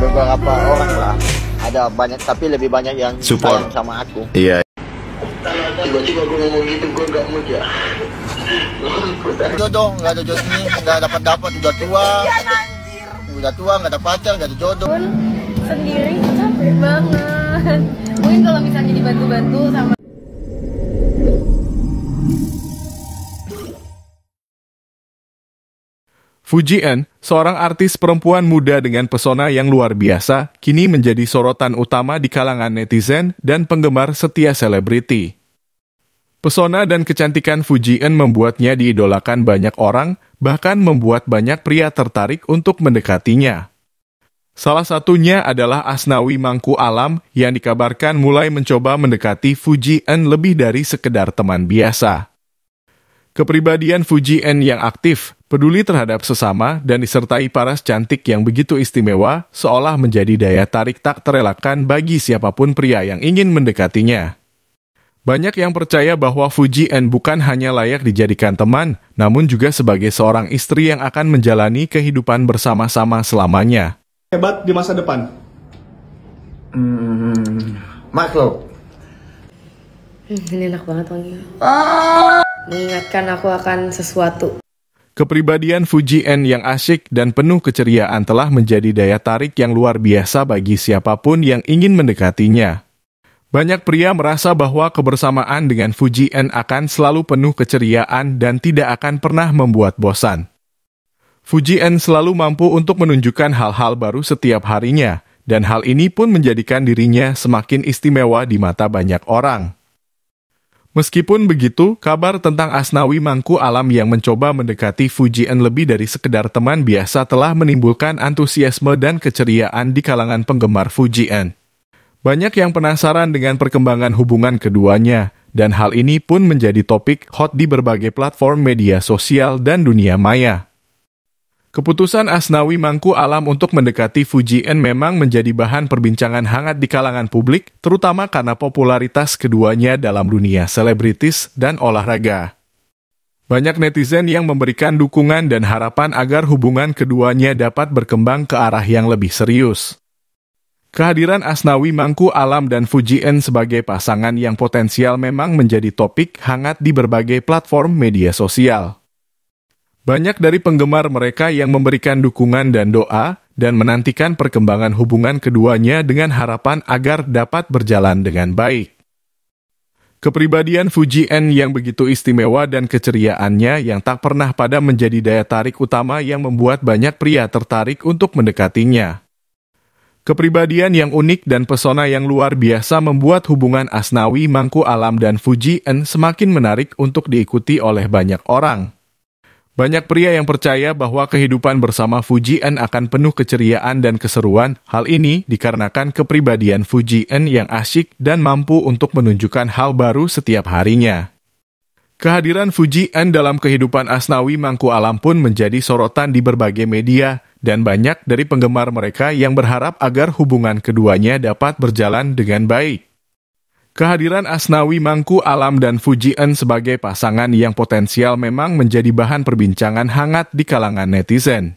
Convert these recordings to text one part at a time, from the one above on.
beberapa orang lah ada banyak tapi lebih banyak yang support sama aku iya tiba-tiba gue ngomong gitu gue gak mood ya jodoh nggak ada jodoh nih nggak dapat dapat udah tua udah tua nggak ada pacar nggak ada jodoh sendiri capek banget mungkin kalau misalnya dibantu-bantu sama Fuji N, seorang artis perempuan muda dengan pesona yang luar biasa, kini menjadi sorotan utama di kalangan netizen dan penggemar setia selebriti. Pesona dan kecantikan Fuji N membuatnya diidolakan banyak orang, bahkan membuat banyak pria tertarik untuk mendekatinya. Salah satunya adalah Asnawi Mangku Alam yang dikabarkan mulai mencoba mendekati Fuji N lebih dari sekedar teman biasa. Kepribadian Fuji N yang aktif Peduli terhadap sesama dan disertai paras cantik yang begitu istimewa seolah menjadi daya tarik tak terelakkan bagi siapapun pria yang ingin mendekatinya. Banyak yang percaya bahwa Fuji En bukan hanya layak dijadikan teman, namun juga sebagai seorang istri yang akan menjalani kehidupan bersama-sama selamanya. Hebat di masa depan. Hmm, makhluk. ini enak banget wanginya. Ah! Mengingatkan aku akan sesuatu Kepribadian Fuji N yang asyik dan penuh keceriaan telah menjadi daya tarik yang luar biasa bagi siapapun yang ingin mendekatinya. Banyak pria merasa bahwa kebersamaan dengan Fuji N akan selalu penuh keceriaan dan tidak akan pernah membuat bosan. Fuji N selalu mampu untuk menunjukkan hal-hal baru setiap harinya, dan hal ini pun menjadikan dirinya semakin istimewa di mata banyak orang. Meskipun begitu, kabar tentang Asnawi Mangku Alam yang mencoba mendekati Fujian lebih dari sekedar teman biasa telah menimbulkan antusiasme dan keceriaan di kalangan penggemar Fujian. Banyak yang penasaran dengan perkembangan hubungan keduanya, dan hal ini pun menjadi topik hot di berbagai platform media sosial dan dunia maya. Keputusan Asnawi Mangku Alam untuk mendekati Fujian memang menjadi bahan perbincangan hangat di kalangan publik, terutama karena popularitas keduanya dalam dunia selebritis dan olahraga. Banyak netizen yang memberikan dukungan dan harapan agar hubungan keduanya dapat berkembang ke arah yang lebih serius. Kehadiran Asnawi Mangku Alam dan Fujian sebagai pasangan yang potensial memang menjadi topik hangat di berbagai platform media sosial. Banyak dari penggemar mereka yang memberikan dukungan dan doa dan menantikan perkembangan hubungan keduanya dengan harapan agar dapat berjalan dengan baik. Kepribadian Fuji N yang begitu istimewa dan keceriaannya yang tak pernah pada menjadi daya tarik utama yang membuat banyak pria tertarik untuk mendekatinya. Kepribadian yang unik dan pesona yang luar biasa membuat hubungan Asnawi, Mangku Alam, dan Fuji N semakin menarik untuk diikuti oleh banyak orang. Banyak pria yang percaya bahwa kehidupan bersama Fujian akan penuh keceriaan dan keseruan. Hal ini dikarenakan kepribadian Fujian yang asyik dan mampu untuk menunjukkan hal baru setiap harinya. Kehadiran Fujian dalam kehidupan Asnawi Mangku Alam pun menjadi sorotan di berbagai media, dan banyak dari penggemar mereka yang berharap agar hubungan keduanya dapat berjalan dengan baik. Kehadiran Asnawi Mangku Alam dan Fujian sebagai pasangan yang potensial memang menjadi bahan perbincangan hangat di kalangan netizen.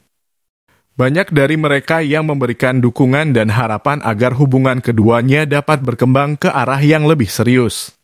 Banyak dari mereka yang memberikan dukungan dan harapan agar hubungan keduanya dapat berkembang ke arah yang lebih serius.